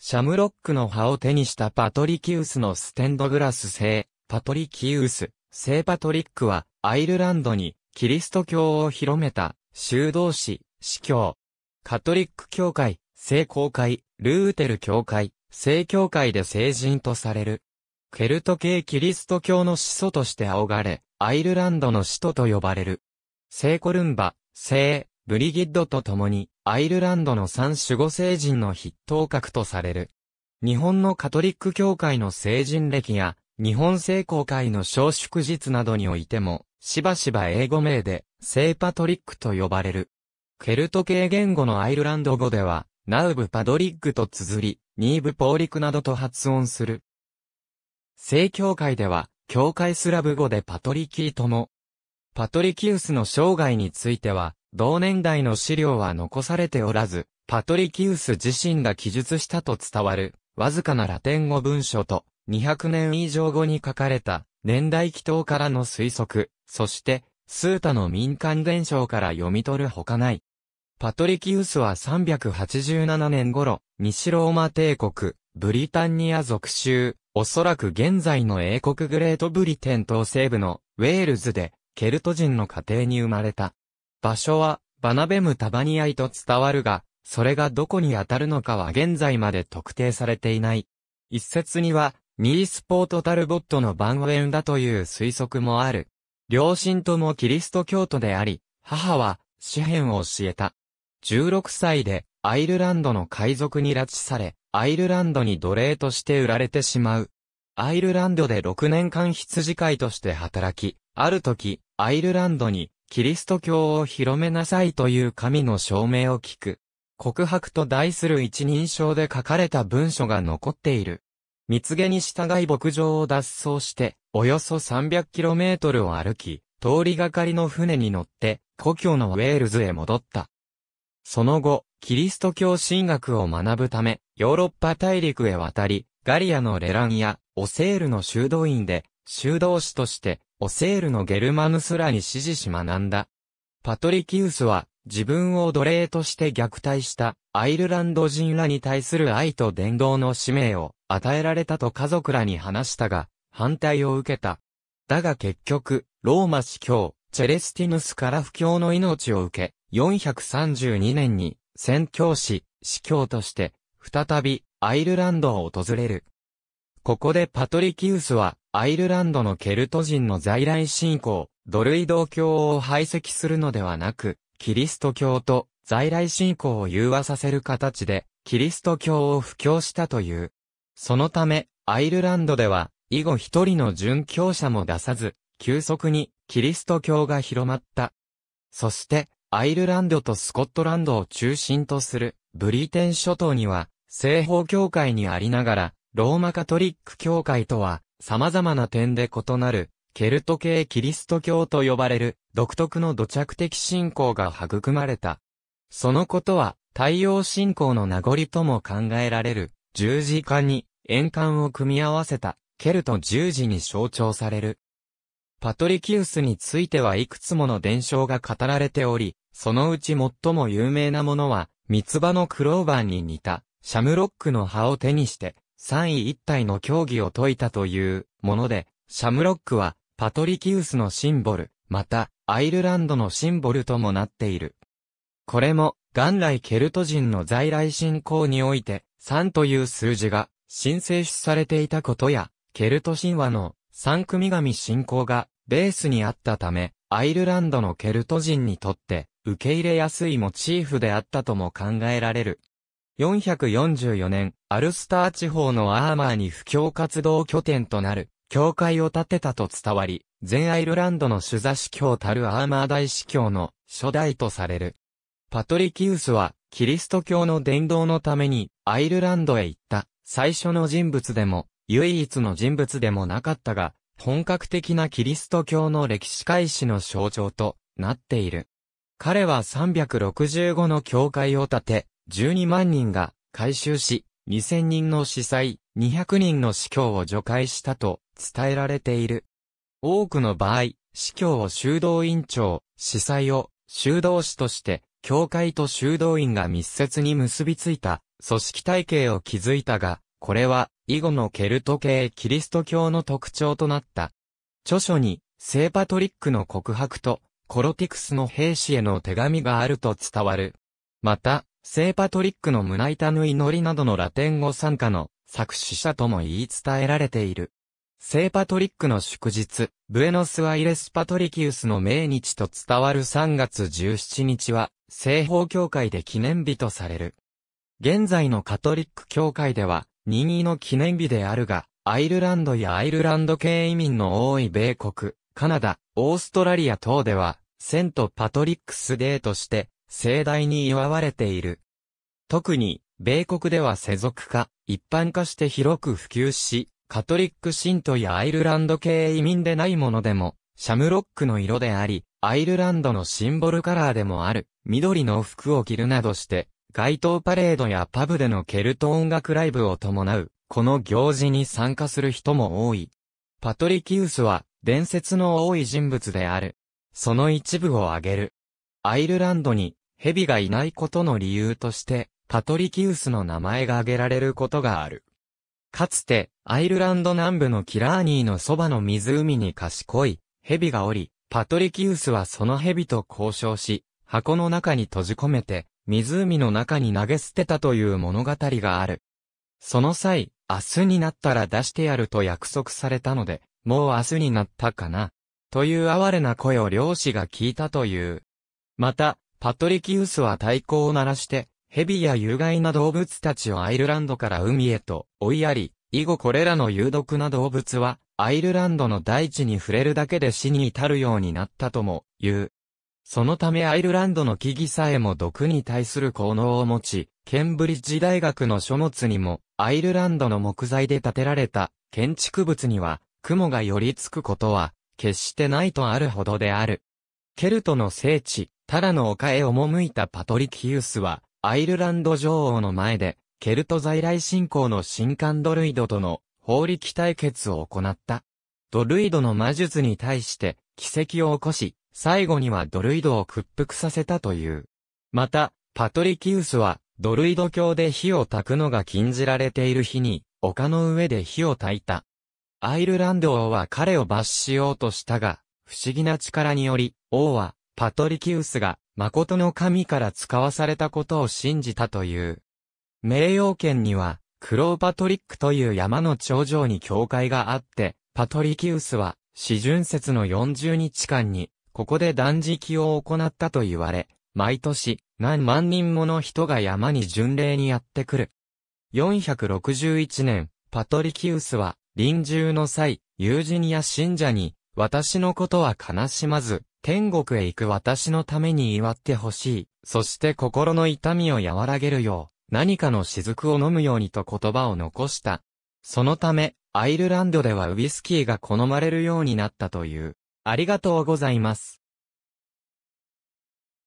シャムロックの葉を手にしたパトリキウスのステンドグラス製、パトリキウス、聖パトリックは、アイルランドに、キリスト教を広めた、修道士、司教。カトリック教会、聖公会、ルーテル教会、聖教会で聖人とされる。ケルト系キリスト教の始祖として仰がれ、アイルランドの使徒と呼ばれる。聖コルンバ、聖、ブリギッドと共に、アイルランドの三守護聖人の筆頭格とされる。日本のカトリック教会の聖人歴や、日本聖公会の小祝日などにおいても、しばしば英語名で、聖パトリックと呼ばれる。ケルト系言語のアイルランド語では、ナウブパドリッグと綴り、ニーブポーリクなどと発音する。聖教会では、教会スラブ語でパトリキーとも。パトリキウスの生涯については、同年代の資料は残されておらず、パトリキウス自身が記述したと伝わる、わずかなラテン語文書と、200年以上後に書かれた、年代祈祷からの推測、そして、スータの民間伝承から読み取るほかない。パトリキウスは387年頃、西ローマ帝国、ブリタンニア属州、おそらく現在の英国グレートブリテン島西部のウェールズで、ケルト人の家庭に生まれた。場所は、バナベムタバニアイと伝わるが、それがどこに当たるのかは現在まで特定されていない。一説には、ニースポートタルボットのバンウェンだという推測もある。両親ともキリスト教徒であり、母は、詩編を教えた。16歳で、アイルランドの海賊に拉致され、アイルランドに奴隷として売られてしまう。アイルランドで6年間羊飼いとして働き、ある時、アイルランドにキリスト教を広めなさいという神の証明を聞く。告白と題する一人称で書かれた文書が残っている。見告に従い牧場を脱走して、およそ 300km を歩き、通りがかりの船に乗って、故郷のウェールズへ戻った。その後、キリスト教神学を学ぶため、ヨーロッパ大陸へ渡り、ガリアのレランや、オセールの修道院で、修道士として、オセールのゲルマヌスらに指示し学んだ。パトリキウスは、自分を奴隷として虐待したアイルランド人らに対する愛と伝道の使命を与えられたと家族らに話したが、反対を受けた。だが結局、ローマ司教、チェレスティヌスから不況の命を受け、432年に宣教師、司教として、再びアイルランドを訪れる。ここでパトリキウスは、アイルランドのケルト人の在来信仰、ドルイド教を排斥するのではなく、キリスト教と在来信仰を融和させる形で、キリスト教を布教したという。そのため、アイルランドでは、以後一人の殉教者も出さず、急速にキリスト教が広まった。そして、アイルランドとスコットランドを中心とするブリテン諸島には、西方教会にありながら、ローマカトリック教会とは様々な点で異なる、ケルト系キリスト教と呼ばれる、独特の土着的信仰が育まれた。そのことは、太陽信仰の名残とも考えられる、十字架に、円環を組み合わせた、ケルト十字に象徴される。パトリキウスについてはいくつもの伝承が語られており、そのうち最も有名なものは、三つ葉のクローバーに似た、シャムロックの葉を手にして、三位一体の競技を解いたというもので、シャムロックはパトリキウスのシンボル、またアイルランドのシンボルともなっている。これも元来ケルト人の在来信仰において3という数字が神聖視されていたことや、ケルト神話の三組神信仰がベースにあったため、アイルランドのケルト人にとって受け入れやすいモチーフであったとも考えられる。444年、アルスター地方のアーマーに布教活動拠点となる、教会を建てたと伝わり、全アイルランドの主座司教たるアーマー大司教の初代とされる。パトリキウスは、キリスト教の伝道のために、アイルランドへ行った、最初の人物でも、唯一の人物でもなかったが、本格的なキリスト教の歴史開始の象徴となっている。彼は365の教会を建て、12万人が回収し、2000人の司祭、200人の司教を除外したと伝えられている。多くの場合、司教を修道院長、司祭を修道士として、教会と修道院が密接に結びついた組織体系を築いたが、これは以後のケルト系キリスト教の特徴となった。著書に、聖パトリックの告白と、コロティクスの兵士への手紙があると伝わる。また、聖パトリックの胸板の祈りなどのラテン語参加の作詞者とも言い伝えられている。聖パトリックの祝日、ブエノスアイレスパトリキウスの命日と伝わる3月17日は、西方教会で記念日とされる。現在のカトリック教会では、任意の記念日であるが、アイルランドやアイルランド系移民の多い米国、カナダ、オーストラリア等では、セントパトリックスデーとして、盛大に祝われている。特に、米国では世俗化、一般化して広く普及し、カトリック信徒やアイルランド系移民でないものでも、シャムロックの色であり、アイルランドのシンボルカラーでもある、緑の服を着るなどして、街頭パレードやパブでのケルト音楽ライブを伴う、この行事に参加する人も多い。パトリキウスは、伝説の多い人物である。その一部を挙げる。アイルランドに、蛇がいないことの理由として、パトリキウスの名前が挙げられることがある。かつて、アイルランド南部のキラーニーのそばの湖に賢い、蛇がおり、パトリキウスはその蛇と交渉し、箱の中に閉じ込めて、湖の中に投げ捨てたという物語がある。その際、明日になったら出してやると約束されたので、もう明日になったかな。という哀れな声を漁師が聞いたという。また、パトリキウスは太鼓を鳴らして、蛇や有害な動物たちをアイルランドから海へと追いやり、以後これらの有毒な動物は、アイルランドの大地に触れるだけで死に至るようになったとも言う。そのためアイルランドの木々さえも毒に対する効能を持ち、ケンブリッジ大学の書物にも、アイルランドの木材で建てられた建築物には、雲が寄りつくことは、決してないとあるほどである。ケルトの聖地、タラの丘へ赴いたパトリキウスは、アイルランド女王の前で、ケルト在来信仰の新刊ドルイドとの法力対決を行った。ドルイドの魔術に対して奇跡を起こし、最後にはドルイドを屈服させたという。また、パトリキウスは、ドルイド教で火を焚くのが禁じられている日に、丘の上で火を焚いた。アイルランド王は彼を罰しようとしたが、不思議な力により、王はパトリキウスが、誠の神から使わされたことを信じたという。名誉圏には、クローパトリックという山の頂上に教会があって、パトリキウスは、四巡節の40日間に、ここで断食を行ったと言われ、毎年、何万人もの人が山に巡礼にやってくる。461年、パトリキウスは、臨終の際、友人や信者に、私のことは悲しまず、天国へ行く私のために祝ってほしい。そして心の痛みを和らげるよう、何かの雫を飲むようにと言葉を残した。そのため、アイルランドではウイスキーが好まれるようになったという。ありがとうございます。